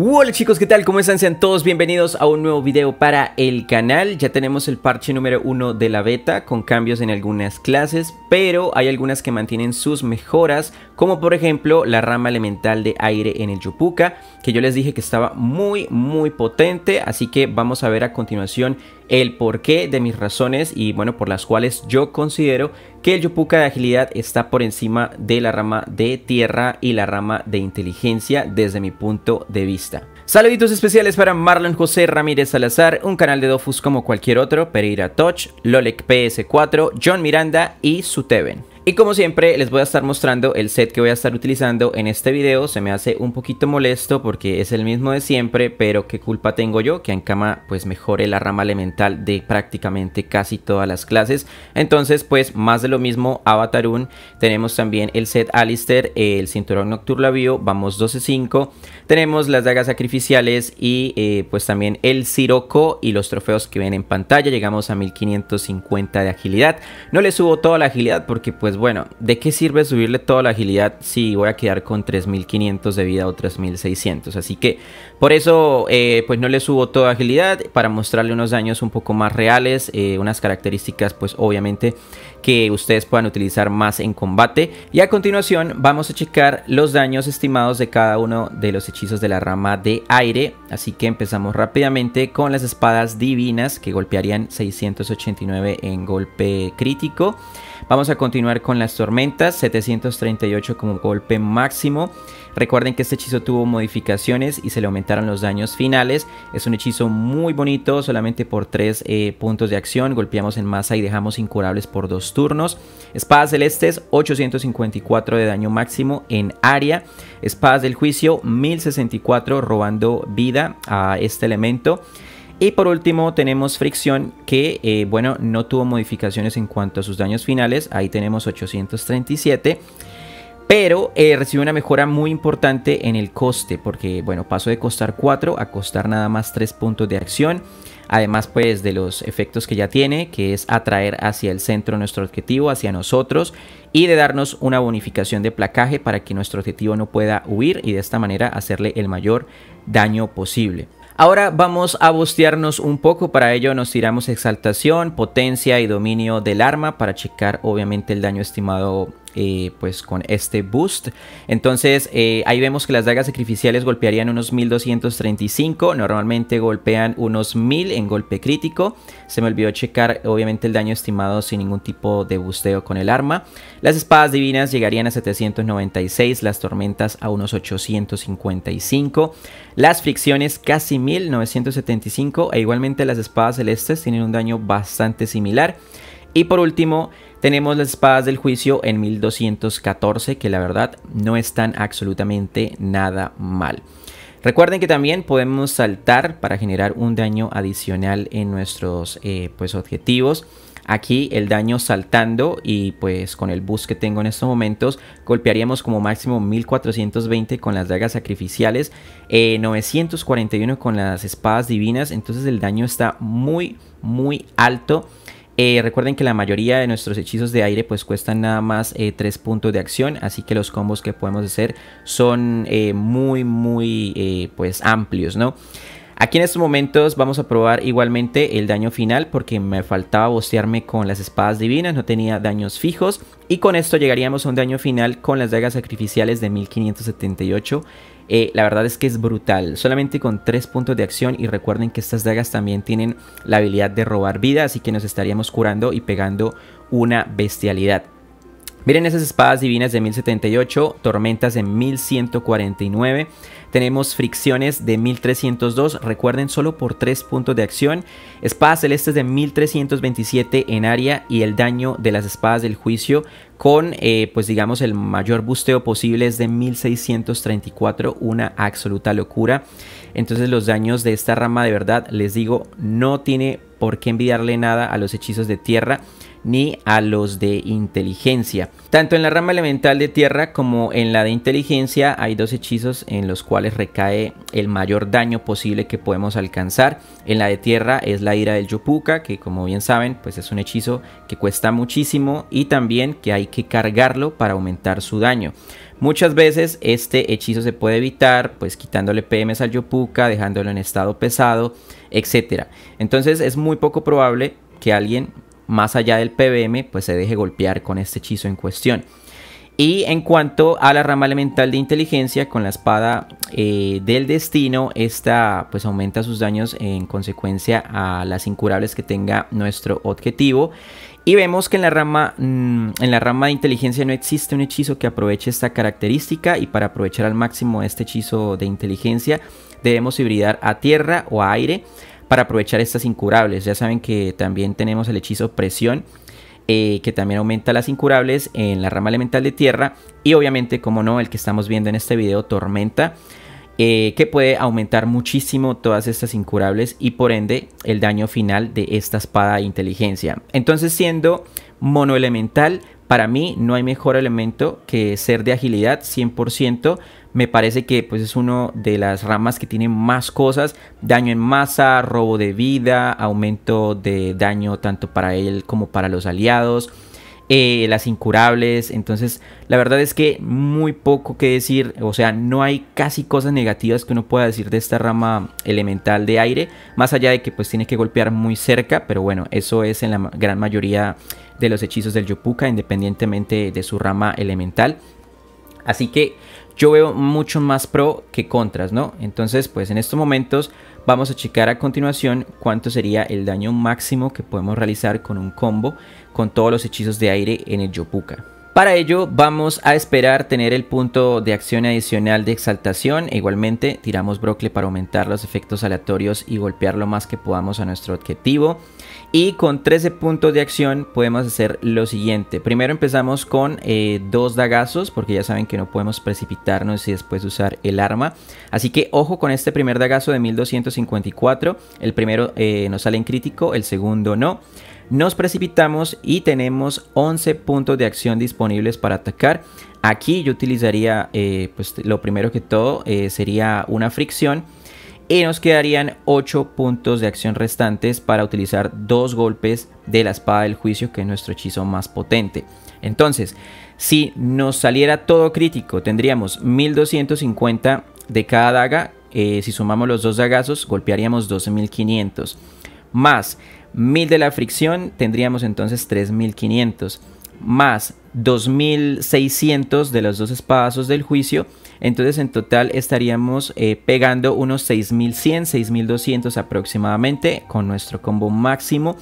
Hola chicos, ¿qué tal? ¿Cómo están? Sean todos bienvenidos a un nuevo video para el canal. Ya tenemos el parche número 1 de la beta con cambios en algunas clases, pero hay algunas que mantienen sus mejoras, como por ejemplo la rama elemental de aire en el Yupuka, que yo les dije que estaba muy muy potente, así que vamos a ver a continuación el porqué de mis razones y bueno, por las cuales yo considero que el Yupuka de agilidad está por encima de la rama de tierra y la rama de inteligencia desde mi punto de vista. Saluditos especiales para Marlon José Ramírez Salazar, un canal de Dofus como cualquier otro, Pereira Touch, Lolek PS4, John Miranda y Suteven. Y como siempre les voy a estar mostrando el set que voy a estar utilizando en este video, se me hace un poquito molesto porque es el mismo de siempre, pero qué culpa tengo yo que en cama pues mejore la rama elemental de prácticamente casi todas las clases, entonces pues más de lo mismo Avatarun, tenemos también el set Alistair, el cinturón nocturno nocturlavio, vamos 12-5, tenemos las dagas sacrificiales y eh, pues también el Siroco y los trofeos que ven en pantalla, llegamos a 1550 de agilidad, no le subo toda la agilidad porque pues bueno, ¿de qué sirve subirle toda la agilidad si voy a quedar con 3500 de vida o 3600? Así que por eso, eh, pues no le subo toda agilidad para mostrarle unos daños un poco más reales, eh, unas características, pues obviamente que ustedes puedan utilizar más en combate. Y a continuación, vamos a checar los daños estimados de cada uno de los hechizos de la rama de aire. Así que empezamos rápidamente con las espadas divinas que golpearían 689 en golpe crítico. Vamos a continuar con las tormentas, 738 como golpe máximo. Recuerden que este hechizo tuvo modificaciones y se le aumentaron los daños finales. Es un hechizo muy bonito, solamente por 3 eh, puntos de acción. Golpeamos en masa y dejamos incurables por 2 turnos. Espadas celestes, 854 de daño máximo en área. Espadas del juicio, 1064 robando vida a este elemento. Y por último tenemos Fricción que, eh, bueno, no tuvo modificaciones en cuanto a sus daños finales, ahí tenemos 837. Pero eh, recibe una mejora muy importante en el coste, porque bueno, pasó de costar 4 a costar nada más 3 puntos de acción. Además pues de los efectos que ya tiene, que es atraer hacia el centro nuestro objetivo, hacia nosotros, y de darnos una bonificación de placaje para que nuestro objetivo no pueda huir y de esta manera hacerle el mayor daño posible. Ahora vamos a bostearnos un poco, para ello nos tiramos exaltación, potencia y dominio del arma para checar obviamente el daño estimado eh, pues con este boost. Entonces eh, ahí vemos que las dagas sacrificiales golpearían unos 1235, normalmente golpean unos 1000 en golpe crítico. Se me olvidó checar obviamente el daño estimado sin ningún tipo de busteo con el arma. Las espadas divinas llegarían a 796, las tormentas a unos 855, las fricciones casi 1975 e igualmente las espadas celestes tienen un daño bastante similar. Y por último, tenemos las espadas del juicio en 1214, que la verdad no están absolutamente nada mal. Recuerden que también podemos saltar para generar un daño adicional en nuestros eh, pues, objetivos. Aquí el daño saltando y pues con el bus que tengo en estos momentos golpearíamos como máximo 1420 con las dagas sacrificiales, 941 eh, con las espadas divinas, entonces el daño está muy muy alto eh, recuerden que la mayoría de nuestros hechizos de aire pues cuestan nada más 3 eh, puntos de acción, así que los combos que podemos hacer son eh, muy muy pues amplios, ¿no? Aquí en estos momentos vamos a probar igualmente el daño final porque me faltaba bostearme con las espadas divinas, no tenía daños fijos y con esto llegaríamos a un daño final con las dagas sacrificiales de 1578 eh, la verdad es que es brutal. Solamente con 3 puntos de acción. Y recuerden que estas dagas también tienen la habilidad de robar vida. Así que nos estaríamos curando y pegando una bestialidad. Miren esas espadas divinas de 1078, tormentas de 1149, tenemos fricciones de 1302, recuerden solo por 3 puntos de acción, espadas celestes de 1327 en área y el daño de las espadas del juicio con eh, pues digamos el mayor busteo posible es de 1634, una absoluta locura. Entonces los daños de esta rama de verdad, les digo, no tiene por qué envidiarle nada a los hechizos de tierra ni a los de inteligencia. Tanto en la rama elemental de tierra como en la de inteligencia hay dos hechizos en los cuales recae el mayor daño posible que podemos alcanzar. En la de tierra es la ira del Yopuka, que como bien saben, pues es un hechizo que cuesta muchísimo y también que hay que cargarlo para aumentar su daño. Muchas veces este hechizo se puede evitar, pues quitándole PMs al Yopuka, dejándolo en estado pesado, etc. Entonces es muy poco probable que alguien más allá del PBM, pues se deje golpear con este hechizo en cuestión. Y en cuanto a la rama elemental de inteligencia, con la espada eh, del destino, esta pues aumenta sus daños en consecuencia a las incurables que tenga nuestro objetivo. Y vemos que en la, rama, mm, en la rama de inteligencia no existe un hechizo que aproveche esta característica y para aprovechar al máximo este hechizo de inteligencia debemos hibridar a tierra o a aire para aprovechar estas incurables. Ya saben que también tenemos el hechizo presión, eh, que también aumenta las incurables en la rama elemental de tierra. Y obviamente, como no, el que estamos viendo en este video, tormenta. Eh, que puede aumentar muchísimo todas estas incurables y por ende el daño final de esta espada de inteligencia. Entonces siendo mono elemental. Para mí no hay mejor elemento que ser de agilidad 100%. Me parece que pues, es una de las ramas que tiene más cosas. Daño en masa, robo de vida, aumento de daño tanto para él como para los aliados eh, las incurables. Entonces, la verdad es que muy poco que decir. O sea, no hay casi cosas negativas que uno pueda decir de esta rama elemental de aire. Más allá de que pues tiene que golpear muy cerca. Pero bueno, eso es en la gran mayoría de los hechizos del Yopuka, independientemente de su rama elemental. Así que yo veo mucho más pro que contras, ¿no? Entonces, pues en estos momentos Vamos a checar a continuación cuánto sería el daño máximo que podemos realizar con un combo con todos los hechizos de aire en el Yopuka. Para ello vamos a esperar tener el punto de acción adicional de exaltación igualmente tiramos brocle para aumentar los efectos aleatorios y golpear lo más que podamos a nuestro objetivo. Y con 13 puntos de acción podemos hacer lo siguiente. Primero empezamos con eh, dos dagazos porque ya saben que no podemos precipitarnos y después usar el arma. Así que ojo con este primer dagazo de 1254. El primero eh, nos sale en crítico, el segundo no nos precipitamos y tenemos 11 puntos de acción disponibles para atacar. Aquí yo utilizaría, eh, pues lo primero que todo eh, sería una fricción y nos quedarían 8 puntos de acción restantes para utilizar dos golpes de la espada del juicio que es nuestro hechizo más potente. Entonces, si nos saliera todo crítico, tendríamos 1250 de cada daga. Eh, si sumamos los dos dagazos, golpearíamos 12500 más 1000 de la fricción, tendríamos entonces 3500 más 2600 de los dos espadazos del juicio, entonces en total estaríamos eh, pegando unos 6100, 6200 aproximadamente con nuestro combo máximo.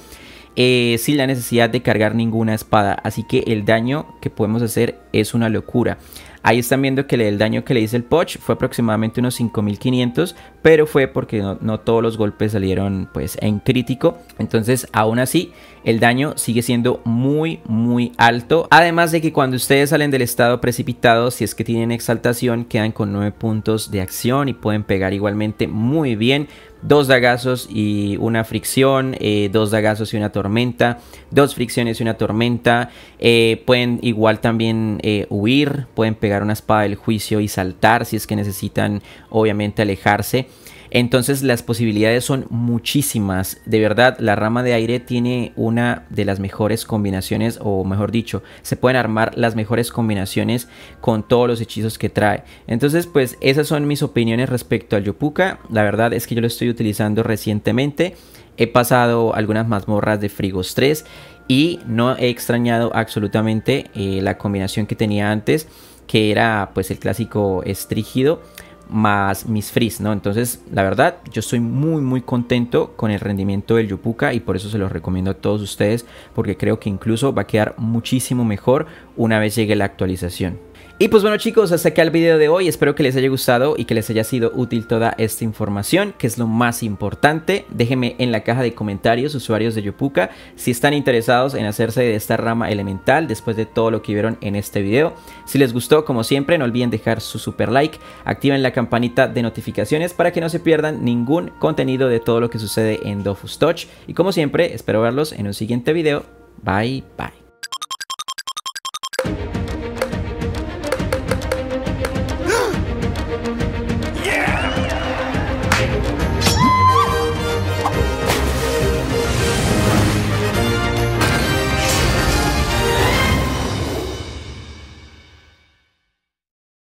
Eh, sin la necesidad de cargar ninguna espada. Así que el daño que podemos hacer es una locura. Ahí están viendo que el daño que le hice el Poch fue aproximadamente unos 5500, pero fue porque no, todos los golpes salieron pues en crítico. Entonces, aún así, el daño sigue siendo muy, muy alto. Además de que cuando ustedes salen del estado precipitado, si es que tienen exaltación, quedan con 9 puntos de acción y pueden pegar igualmente muy bien dos dagazos y una fricción, eh, dos dagazos y una tormenta, dos fricciones y una tormenta. Eh, pueden igual también eh, huir, pueden pegar una espada del juicio y saltar si es que necesitan obviamente alejarse. Entonces las posibilidades son muchísimas. De verdad, la rama de aire tiene una de las mejores combinaciones, o mejor dicho, se pueden armar las mejores combinaciones con todos los hechizos que trae. Entonces, pues esas son mis opiniones respecto al Yopuka. La verdad es que yo lo estoy utilizando recientemente. He pasado algunas mazmorras de Frigos 3 y no he extrañado absolutamente eh, la combinación que tenía antes, que era pues el clásico estrígido más mis frizz, ¿no? Entonces, la verdad, yo estoy muy, muy contento con el rendimiento del Yupuka y por eso se los recomiendo a todos ustedes, porque creo que incluso va a quedar muchísimo mejor una vez llegue la actualización. Y pues bueno chicos, hasta acá el video de hoy, espero que les haya gustado y que les haya sido útil toda esta información, que es lo más importante. Déjenme en la caja de comentarios, usuarios de Yopuka, si están interesados en hacerse de esta rama elemental después de todo lo que vieron en este video. Si les gustó, como siempre, no olviden dejar su super like, activen la campanita de notificaciones para que no se pierdan ningún contenido de todo lo que sucede en Dofus Touch. Y como siempre, espero verlos en un siguiente video. Bye, bye.